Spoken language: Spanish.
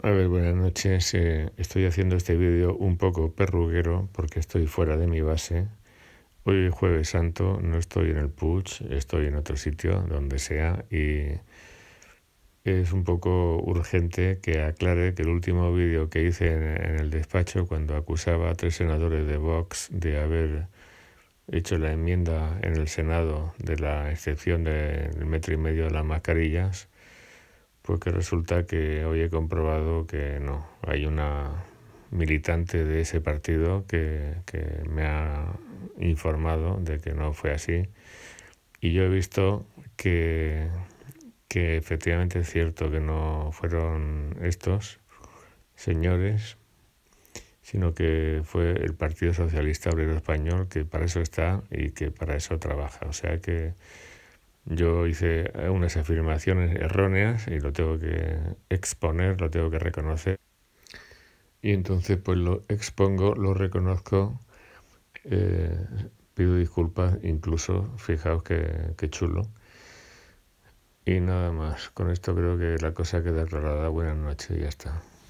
A ver, buenas noches. Eh, estoy haciendo este vídeo un poco perruguero porque estoy fuera de mi base. Hoy es jueves santo, no estoy en el Puig, estoy en otro sitio, donde sea, y es un poco urgente que aclare que el último vídeo que hice en, en el despacho cuando acusaba a tres senadores de Vox de haber hecho la enmienda en el Senado de la excepción del metro y medio de las mascarillas, porque resulta que hoy he comprobado que no. Hay una militante de ese partido que, que me ha informado de que no fue así. Y yo he visto que, que efectivamente es cierto que no fueron estos señores, sino que fue el Partido Socialista Obrero Español que para eso está y que para eso trabaja. O sea que yo hice unas afirmaciones erróneas y lo tengo que exponer, lo tengo que reconocer. Y entonces pues lo expongo, lo reconozco, eh, pido disculpas, incluso fijaos que, que chulo. Y nada más, con esto creo que la cosa queda aclarada. Buenas noches y ya está.